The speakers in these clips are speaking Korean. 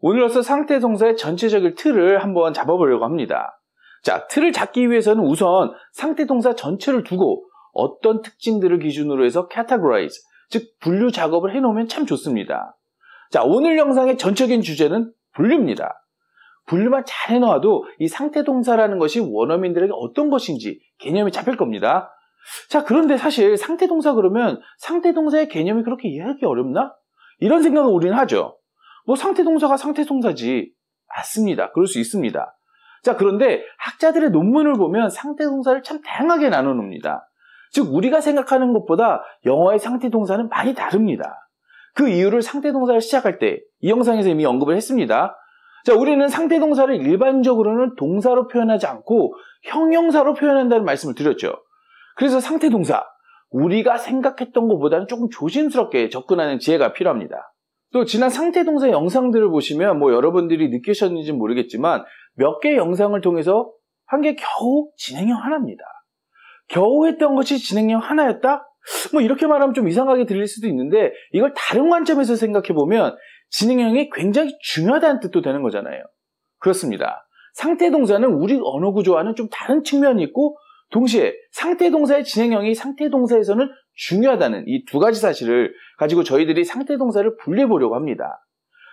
오늘로서 상태 동사의 전체적인 틀을 한번 잡아보려고 합니다. 자, 틀을 잡기 위해서는 우선 상태 동사 전체를 두고 어떤 특징들을 기준으로 해서 categorize, 즉 분류 작업을 해놓으면 참 좋습니다. 자, 오늘 영상의 전적인 주제는 분류입니다. 분류만 잘 해놓아도 이 상태 동사라는 것이 원어민들에게 어떤 것인지 개념이 잡힐 겁니다. 자, 그런데 사실 상태 동사 그러면 상태 동사의 개념이 그렇게 이해하기 어렵나? 이런 생각을 우리는 하죠. 뭐 상태 동사가 상태 동사지. 맞습니다. 그럴 수 있습니다. 자, 그런데 학자들의 논문을 보면 상태 동사를 참 다양하게 나눠 놉니다. 즉 우리가 생각하는 것보다 영어의 상태 동사는 많이 다릅니다. 그 이유를 상태 동사를 시작할 때 이 영상에서 이미 언급을 했습니다. 자, 우리는 상태 동사를 일반적으로는 동사로 표현하지 않고 형용사로 표현한다는 말씀을 드렸죠. 그래서 상태 동사 우리가 생각했던 것보다는 조금 조심스럽게 접근하는 지혜가 필요합니다. 또 지난 상태 동사 영상들을 보시면 뭐 여러분들이 느끼셨는지 모르겠지만 몇 개 영상을 통해서 한 개 겨우 진행형 하나입니다. 겨우 했던 것이 진행형 하나였다? 뭐 이렇게 말하면 좀 이상하게 들릴 수도 있는데 이걸 다른 관점에서 생각해 보면 진행형이 굉장히 중요하다는 뜻도 되는 거잖아요. 그렇습니다. 상태 동사는 우리 언어 구조와는 좀 다른 측면이 있고 동시에 상태 동사의 진행형이 상태 동사에서는 중요하다는 이 두 가지 사실을 가지고 저희들이 상태 동사를 분리해 보려고 합니다.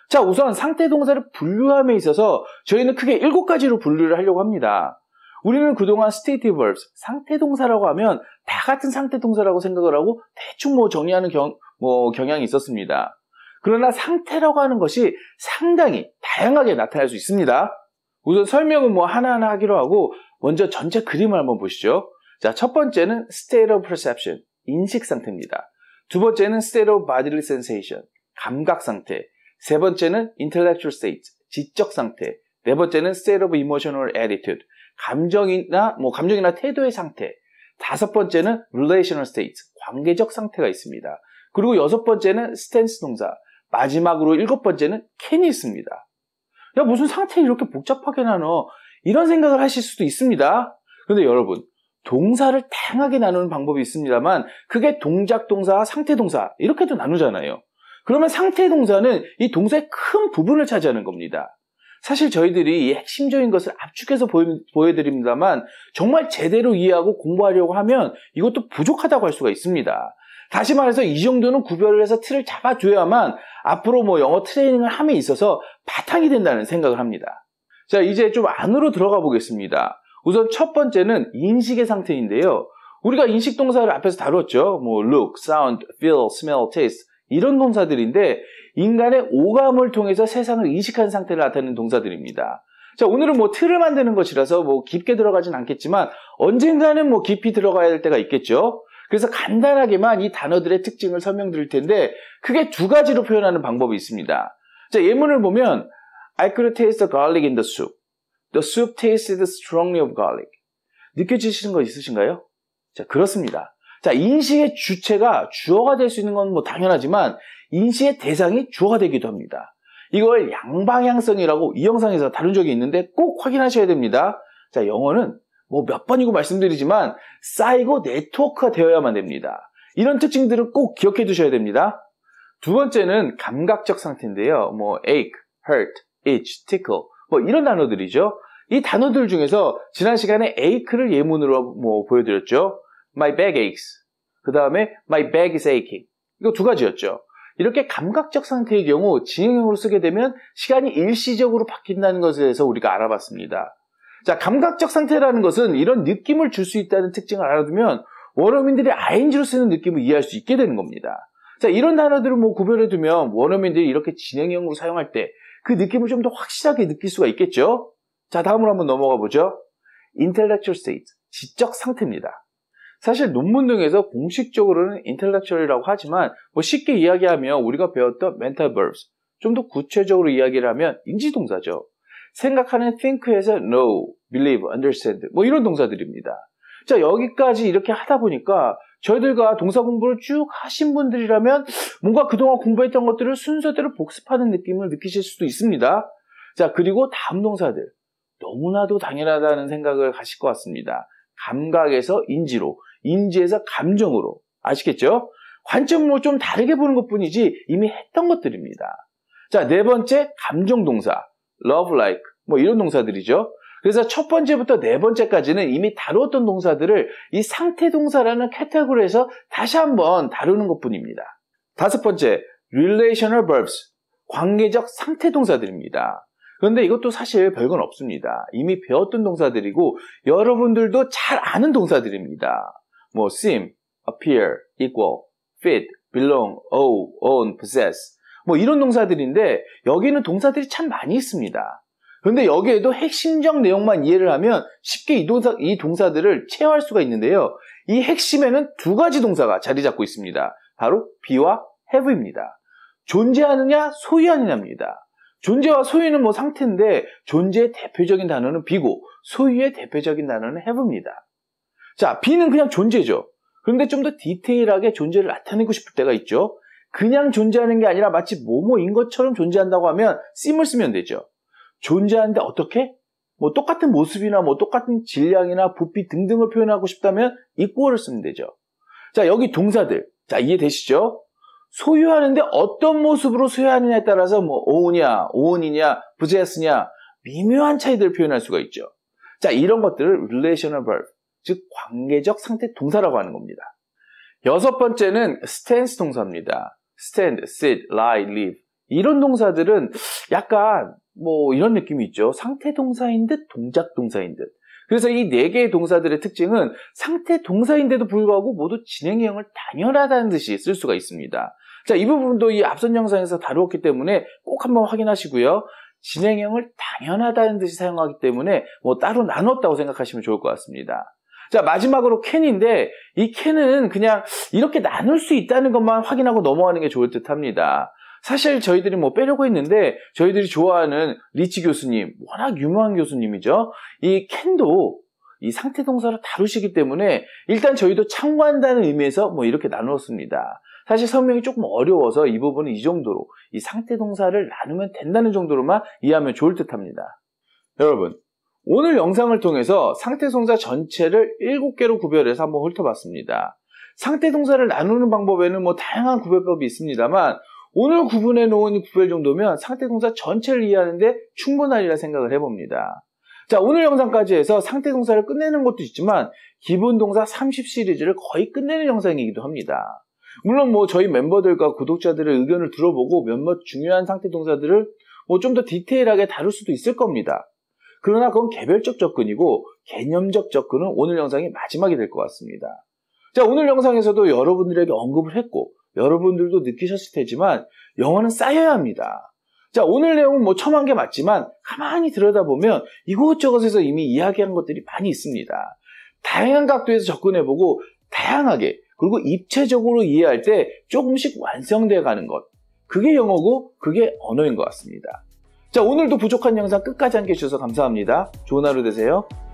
자, 우선 상태 동사를 분류함에 있어서 저희는 크게 일곱 가지로 분류를 하려고 합니다. 우리는 그동안 stative verbs, 상태 동사라고 하면 다 같은 상태 동사라고 생각을 하고 대충 뭐 정의하는 경, 뭐 경향이 있었습니다. 그러나 상태라고 하는 것이 상당히 다양하게 나타날 수 있습니다. 우선 설명은 뭐 하나하나 하기로 하고 먼저 전체 그림을 한번 보시죠. 자, 첫 번째는 state of perception. 인식 상태입니다. 두 번째는 stereo bodily sensation, 감각 상태. 세 번째는 intellectual state, 지적 상태. 네 번째는 state of emotional attitude, 감정이나 뭐 감정이나 태도의 상태. 다섯 번째는 relational state, 관계적 상태가 있습니다. 그리고 여섯 번째는 stance 동사. 마지막으로 일곱 번째는 can이 있습니다. 야 무슨 상태 이렇게 복잡하게 나눠? 이런 생각을 하실 수도 있습니다. 그런데 여러분 동사를 다양하게 나누는 방법이 있습니다만 그게 동작 동사, 상태 동사 이렇게도 나누잖아요. 그러면 상태 동사는 이 동사의 큰 부분을 차지하는 겁니다. 사실 저희들이 이 핵심적인 것을 압축해서 보여, 드립니다만 정말 제대로 이해하고 공부하려고 하면 이것도 부족하다고 할 수가 있습니다. 다시 말해서 이 정도는 구별을 해서 틀을 잡아줘야만 앞으로 뭐 영어 트레이닝을 함에 있어서 바탕이 된다는 생각을 합니다. 자, 이제 좀 안으로 들어가 보겠습니다. 우선 첫 번째는 인식의 상태인데요. 우리가 인식 동사를 앞에서 다뤘죠. 뭐 look, sound, feel, smell, taste 이런 동사들인데 인간의 오감을 통해서 세상을 인식한 상태를 나타내는 동사들입니다. 자, 오늘은 뭐 틀을 만드는 것이라서 뭐 깊게 들어가진 않겠지만 언젠가는 뭐 깊이 들어가야 될 때가 있겠죠. 그래서 간단하게만 이 단어들의 특징을 설명드릴 텐데 크게 두 가지로 표현하는 방법이 있습니다. 자, 예문을 보면 I could taste the garlic in the soup. The soup tasted strongly of garlic. 느껴지시는 거 있으신가요? 자, 그렇습니다. 자, 인식의 주체가 주어가 될 수 있는 건 뭐 당연하지만 인식의 대상이 주어가 되기도 합니다. 이걸 양방향성이라고 이 영상에서 다룬 적이 있는데 꼭 확인하셔야 됩니다. 자, 영어는 뭐 몇 번이고 말씀드리지만 쌓이고 네트워크가 되어야만 됩니다. 이런 특징들을 꼭 기억해 두셔야 됩니다. 두 번째는 감각적 상태인데요. 뭐 ache, hurt, itch, tickle 뭐 이런 단어들이죠. 이 단어들 중에서 지난 시간에 ache를 예문으로 뭐 보여드렸죠. My back aches. 그 다음에 my back is aching. 이거 두 가지였죠. 이렇게 감각적 상태의 경우 진행형으로 쓰게 되면 시간이 일시적으로 바뀐다는 것에 대해서 우리가 알아봤습니다. 자, 감각적 상태라는 것은 이런 느낌을 줄 수 있다는 특징을 알아두면 원어민들이 ing로 쓰는 느낌을 이해할 수 있게 되는 겁니다. 자, 이런 단어들을 뭐 구별해 두면 원어민들이 이렇게 진행형으로 사용할 때그 느낌을 좀 더 확실하게 느낄 수가 있겠죠? 자, 다음으로 한번 넘어가 보죠. intellectual state, 지적 상태입니다. 사실 논문 등에서 공식적으로는 intellectual이라고 하지만 뭐 쉽게 이야기하면 우리가 배웠던 mental verbs, 좀 더 구체적으로 이야기를 하면 인지동사죠. 생각하는 think에서 know, believe, understand 뭐 이런 동사들입니다. 자, 여기까지 이렇게 하다 보니까 저희들과 동사 공부를 쭉 하신 분들이라면 뭔가 그동안 공부했던 것들을 순서대로 복습하는 느낌을 느끼실 수도 있습니다. 자, 그리고 다음 동사들. 너무나도 당연하다는 생각을 가실 것 같습니다. 감각에서 인지로, 인지에서 감정으로. 아시겠죠? 관점으로 뭐 좀 다르게 보는 것 뿐이지 이미 했던 것들입니다. 자, 네 번째, 감정 동사. love like. 뭐 이런 동사들이죠. 그래서 첫 번째부터 네 번째까지는 이미 다루었던 동사들을 이 상태 동사라는 카테고리에서 다시 한번 다루는 것 뿐입니다. 다섯 번째, relational verbs. 관계적 상태 동사들입니다. 그런데 이것도 사실 별건 없습니다. 이미 배웠던 동사들이고 여러분들도 잘 아는 동사들입니다. 뭐 seem, appear, equal, fit, belong, owe, own, possess 뭐 이런 동사들인데 여기는 동사들이 참 많이 있습니다. 그런데 여기에도 핵심적 내용만 이해를 하면 쉽게 이, 동사, 이 동사들을 체화할 수가 있는데요. 이 핵심에는 두 가지 동사가 자리 잡고 있습니다. 바로 be와 have입니다. 존재하느냐, 소유하느냐입니다. 존재와 소유는 뭐 상태인데 존재의 대표적인 단어는 be고 소유의 대표적인 단어는 have입니다. 자, be는 그냥 존재죠. 그런데 좀 더 디테일하게 존재를 나타내고 싶을 때가 있죠. 그냥 존재하는 게 아니라 마치 뭐뭐인 것처럼 존재한다고 하면 sim을 쓰면 되죠. 존재하는데 어떻게? 뭐 똑같은 모습이나 뭐 똑같은 질량이나 부피 등등을 표현하고 싶다면 equal을 쓰면 되죠. 자, 여기 동사들. 자, 이해되시죠? 소유하는데 어떤 모습으로 소유하느냐에 따라서 뭐오이냐 오운이냐, 부제스냐 미묘한 차이들을 표현할 수가 있죠. 자, 이런 것들을 relational verb, 즉 관계적 상태 동사라고 하는 겁니다. 여섯 번째는 stance 동사입니다. stand, sit, lie, live. 이런 동사들은 약간 뭐 이런 느낌이 있죠. 상태 동사인 듯 동작 동사인 듯. 그래서 이 네 개의 동사들의 특징은 상태 동사인데도 불구하고 모두 진행형을 단연하다는 듯이 쓸 수가 있습니다. 자, 이 부분도 이 앞선 영상에서 다루었기 때문에 꼭 한번 확인하시고요. 진행형을 당연하다는 듯이 사용하기 때문에 뭐 따로 나눴다고 생각하시면 좋을 것 같습니다. 자, 마지막으로 캔인데 이 캔은 그냥 이렇게 나눌 수 있다는 것만 확인하고 넘어가는 게 좋을 듯 합니다. 사실 저희들이 뭐 빼려고 했는데 저희들이 좋아하는 리치 교수님, 워낙 유명한 교수님이죠. 이 캔도 이 상태 동사를 다루시기 때문에 일단 저희도 참고한다는 의미에서 뭐 이렇게 나누었습니다. 사실 설명이 조금 어려워서 이 부분은 이 정도로 이 상태 동사를 나누면 된다는 정도로만 이해하면 좋을 듯합니다. 여러분 오늘 영상을 통해서 상태 동사 전체를 7개로 구별해서 한번 훑어봤습니다. 상태 동사를 나누는 방법에는 뭐 다양한 구별법이 있습니다만 오늘 구분해 놓은 구별 정도면 상태 동사 전체를 이해하는데 충분하리라 생각을 해봅니다. 자, 오늘 영상까지 해서 상태 동사를 끝내는 것도 있지만 기본 동사 30 시리즈를 거의 끝내는 영상이기도 합니다. 물론 뭐 저희 멤버들과 구독자들의 의견을 들어보고 몇몇 중요한 상태 동사들을 뭐 좀 더 디테일하게 다룰 수도 있을 겁니다. 그러나 그건 개별적 접근이고 개념적 접근은 오늘 영상이 마지막이 될 것 같습니다. 자, 오늘 영상에서도 여러분들에게 언급을 했고 여러분들도 느끼셨을 테지만 영어는 쌓여야 합니다. 자, 오늘 내용은 뭐 처음 한 게 맞지만 가만히 들여다보면 이곳저곳에서 이미 이야기한 것들이 많이 있습니다. 다양한 각도에서 접근해보고 다양하게 그리고 입체적으로 이해할 때 조금씩 완성되어 가는 것. 그게 영어고 그게 언어인 것 같습니다. 자, 오늘도 부족한 영상 끝까지 함께 해주셔서 감사합니다. 좋은 하루 되세요.